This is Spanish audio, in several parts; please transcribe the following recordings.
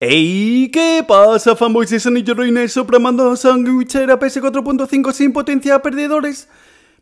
¡Ey! ¿Qué pasa, fanboys de Sonic a Sopramando sandwichera PS4.5 sin potencia a perdedores?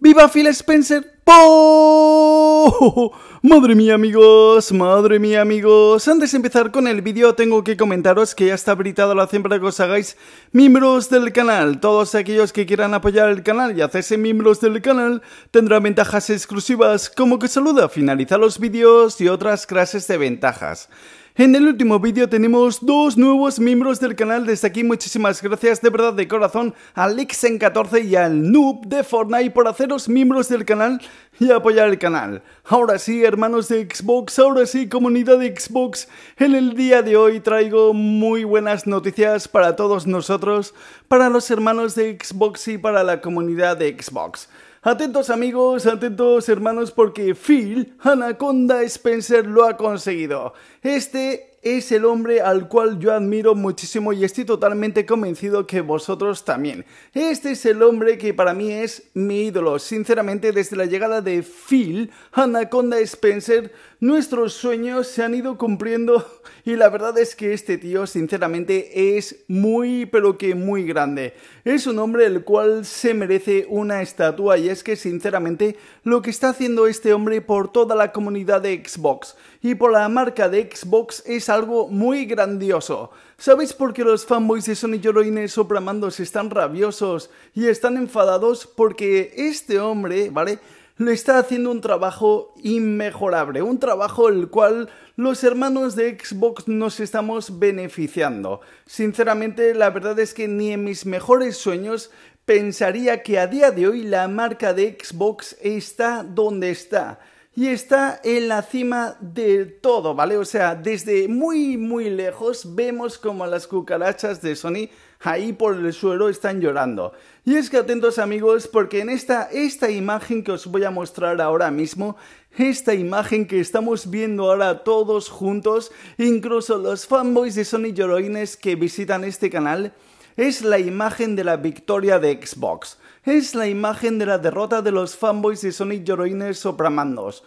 ¡Viva Phil Spencer! ¡Po! Madre mía amigos, madre mía amigos Antes de empezar con el vídeo tengo que comentaros que ya está habilitado la siempre para que os hagáis miembros del canal Todos aquellos que quieran apoyar el canal y hacerse miembros del canal Tendrán ventajas exclusivas como que saluda, finaliza los vídeos y otras clases de ventajas en el último vídeo tenemos dos nuevos miembros del canal, desde aquí muchísimas gracias de verdad de corazón a Xen 14 y al Noob de Fortnite por haceros miembros del canal y apoyar el canal. Ahora sí, hermanos de Xbox, ahora sí, comunidad de Xbox, en el día de hoy traigo muy buenas noticias para todos nosotros, para los hermanos de Xbox y para la comunidad de Xbox. Atentos amigos, atentos hermanos, porque Phil Anaconda Spencer lo ha conseguido. Este es el hombre al cual yo admiro muchísimo y estoy totalmente convencido que vosotros también. Este es el hombre que para mí es mi ídolo. Sinceramente, desde la llegada de Phil, Anaconda Spencer nuestros sueños se han ido cumpliendo y la verdad es que este tío sinceramente es muy pero que muy grande. Es un hombre el cual se merece una estatua y es que sinceramente lo que está haciendo este hombre por toda la comunidad de Xbox y por la marca de Xbox es algo muy grandioso. ¿Sabéis por qué los fanboys de Sony Yoroine Sopramandos están rabiosos y están enfadados? Porque este hombre, ¿vale? lo está haciendo un trabajo inmejorable, un trabajo el cual los hermanos de Xbox nos estamos beneficiando. Sinceramente, la verdad es que ni en mis mejores sueños pensaría que a día de hoy la marca de Xbox está donde está y está en la cima de todo, ¿vale? O sea, desde muy, muy lejos vemos como las cucarachas de Sony ahí por el suelo están llorando. Y es que atentos amigos, porque en esta, esta imagen que os voy a mostrar ahora mismo, esta imagen que estamos viendo ahora todos juntos, incluso los fanboys de Sony Lloroines que visitan este canal, es la imagen de la victoria de Xbox. Es la imagen de la derrota de los fanboys de Sonic Lloroines sopramandos.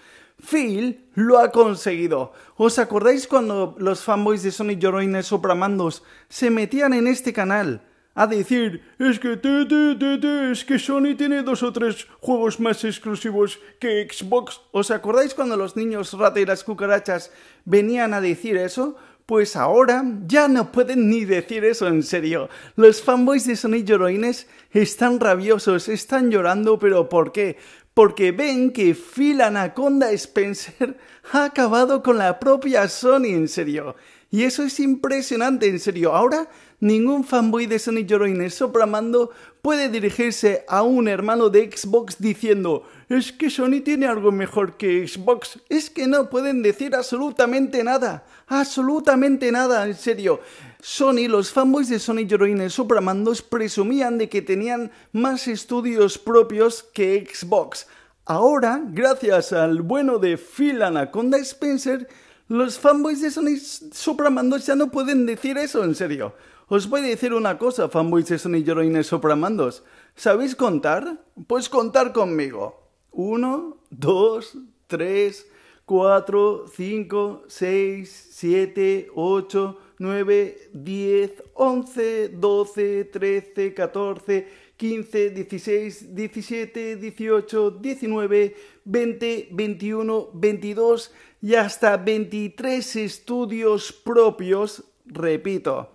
Phil lo ha conseguido. ¿Os acordáis cuando los fanboys de Sonic Lloroines sopramandos se metían en este canal? a decir, es que, te, es que Sony tiene dos o tres juegos más exclusivos que Xbox. ¿Os acordáis cuando los niños rata y las cucarachas venían a decir eso? Pues ahora ya no pueden ni decir eso en serio. Los fanboys de Sony Lloroines están rabiosos, están llorando, pero ¿por qué? Porque ven que Phil Anaconda Spencer ha acabado con la propia Sony en serio. Y eso es impresionante, en serio. Ahora ningún fanboy de Sony el Sopramando puede dirigirse a un hermano de Xbox diciendo es que Sony tiene algo mejor que Xbox. Es que no pueden decir absolutamente nada. Absolutamente nada, en serio. Sony, los fanboys de Sony Joroiner Supramando presumían de que tenían más estudios propios que Xbox. Ahora, gracias al bueno de Phil Anaconda Spencer, los fanboys de Sony Supramandos ya no pueden decir eso, en serio. Os voy a decir una cosa, fanboys de Sony heroines Supramandos. ¿Sabéis contar? Pues contar conmigo. Uno, dos, tres, cuatro, cinco, seis, siete, ocho... 9, 10, 11, 12, 13, 14, 15, 16, 17, 18, 19, 20, 21, 22 y hasta 23 estudios propios, repito,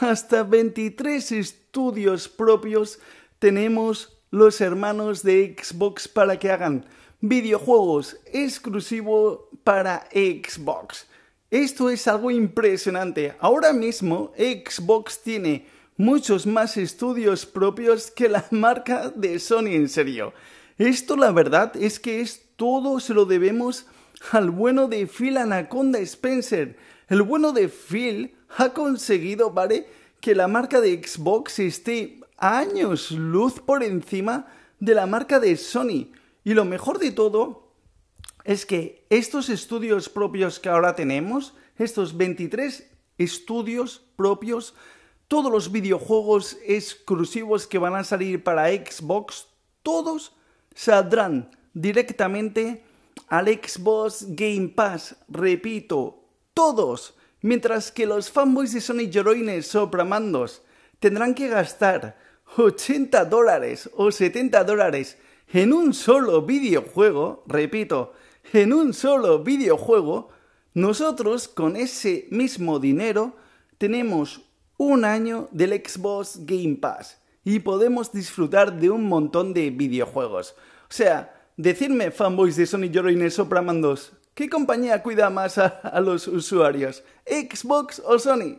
hasta 23 estudios propios tenemos los hermanos de Xbox para que hagan videojuegos exclusivos para Xbox. Esto es algo impresionante. Ahora mismo Xbox tiene muchos más estudios propios que la marca de Sony en serio. Esto la verdad es que es todo se lo debemos al bueno de Phil Anaconda Spencer. El bueno de Phil ha conseguido, ¿vale? Que la marca de Xbox esté años luz por encima de la marca de Sony. Y lo mejor de todo es que estos estudios propios que ahora tenemos, estos 23 estudios propios, todos los videojuegos exclusivos que van a salir para Xbox, todos saldrán directamente al Xbox Game Pass, repito, todos, mientras que los fanboys de Sony Lloroines sopramandos tendrán que gastar 80 dólares o 70 dólares en un solo videojuego, repito, en un solo videojuego, nosotros con ese mismo dinero tenemos un año del Xbox Game Pass y podemos disfrutar de un montón de videojuegos. O sea, decirme fanboys de Sony Llorines y 2, ¿qué compañía cuida más a los usuarios? ¿Xbox o Sony?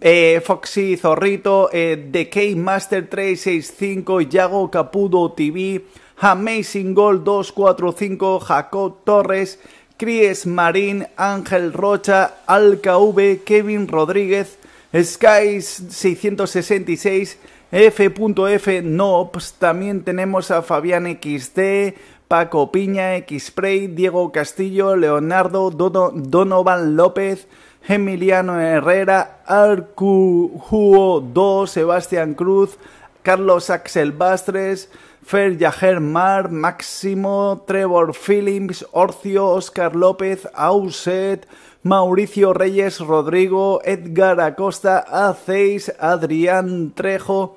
eh, Foxy Zorrito, eh, The K-Master 365, Yago Capudo TV, Amazing Gold 245, Jacob Torres, Cries Marín, Ángel Rocha, Alka V, Kevin Rodríguez, Skies 666, F.F. nobs también tenemos a Fabián XD, Paco Piña, Xpray, Diego Castillo, Leonardo, Donovan López, Emiliano Herrera, Arcujuo 2, Sebastián Cruz, Carlos Axel Bastres, Fer Yajer Mar, Máximo, Trevor Phillips, Orcio, Oscar López, Auset, Mauricio Reyes Rodrigo, Edgar Acosta, Aceis, Adrián Trejo,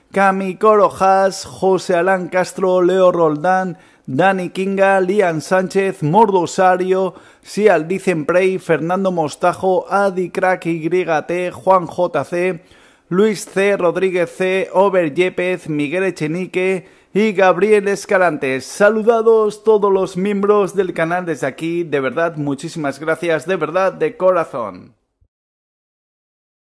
Cami Corojas, José Alán Castro, Leo Roldán, Dani Kinga, Lian Sánchez, Mordo Sial Dicen Prey, Fernando Mostajo, Adi Crack YT, Juan JC, Luis C. Rodríguez C., Over Yepes, Miguel Echenique y Gabriel Escarantes. Saludados todos los miembros del canal desde aquí, de verdad, muchísimas gracias, de verdad, de corazón.